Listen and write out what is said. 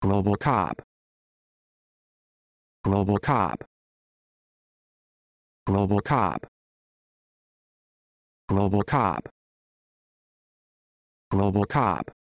Global cop. Global cop. Global cop. Global cop. Global cop.